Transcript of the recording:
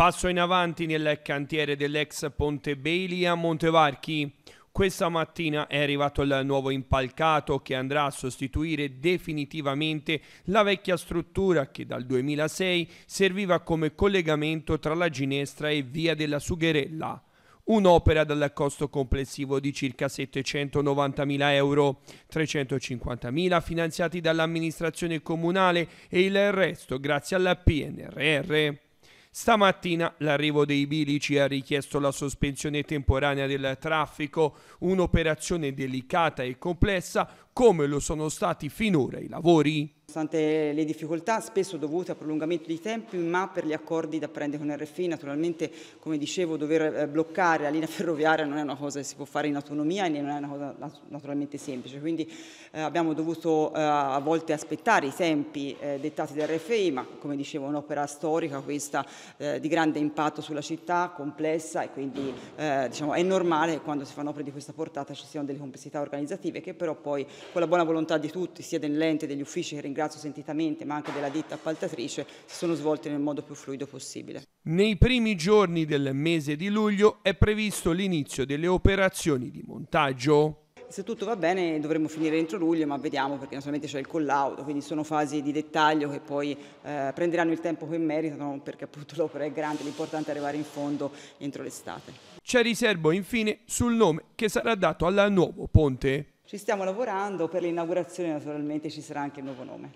Passo in avanti nel cantiere dell'ex Ponte Bailey a Montevarchi. Questa mattina è arrivato il nuovo impalcato che andrà a sostituire definitivamente la vecchia struttura che dal 2006 serviva come collegamento tra la Ginestra e Via della Sugherella. Un'opera dal costo complessivo di circa 790.000 euro, 350.000 finanziati dall'amministrazione comunale e il resto grazie alla PNRR. Stamattina l'arrivo dei bilici ha richiesto la sospensione temporanea del traffico, un'operazione delicata e complessa come lo sono stati finora i lavori. Nonostante le difficoltà spesso dovute a prolungamento di tempi, ma per gli accordi da prendere con RFI, naturalmente, come dicevo, dover eh, bloccare la linea ferroviaria non è una cosa che si può fare in autonomia e non è una cosa naturalmente semplice. Quindi eh, abbiamo dovuto eh, a volte aspettare i tempi eh, dettati da RFI, ma come dicevo, un'opera storica questa eh, di grande impatto sulla città, complessa e quindi eh, diciamo, è normale che quando si fanno opere di questa portata ci siano delle complessità organizzative che però poi con la buona volontà di tutti, sia dell'ente, degli uffici che ringraziano, ringrazio sentitamente, ma anche della ditta appaltatrice, si sono svolte nel modo più fluido possibile. Nei primi giorni del mese di luglio è previsto l'inizio delle operazioni di montaggio se tutto va bene dovremmo finire entro luglio, ma vediamo perché naturalmente c'è il collaudo, quindi sono fasi di dettaglio che poi eh, prenderanno il tempo che meritano perché appunto l'opera è grande, l'importante è arrivare in fondo entro l'estate. C'è riservo infine sul nome che sarà dato al nuovo ponte. Ci stiamo lavorando, per l'inaugurazione naturalmente ci sarà anche il nuovo nome.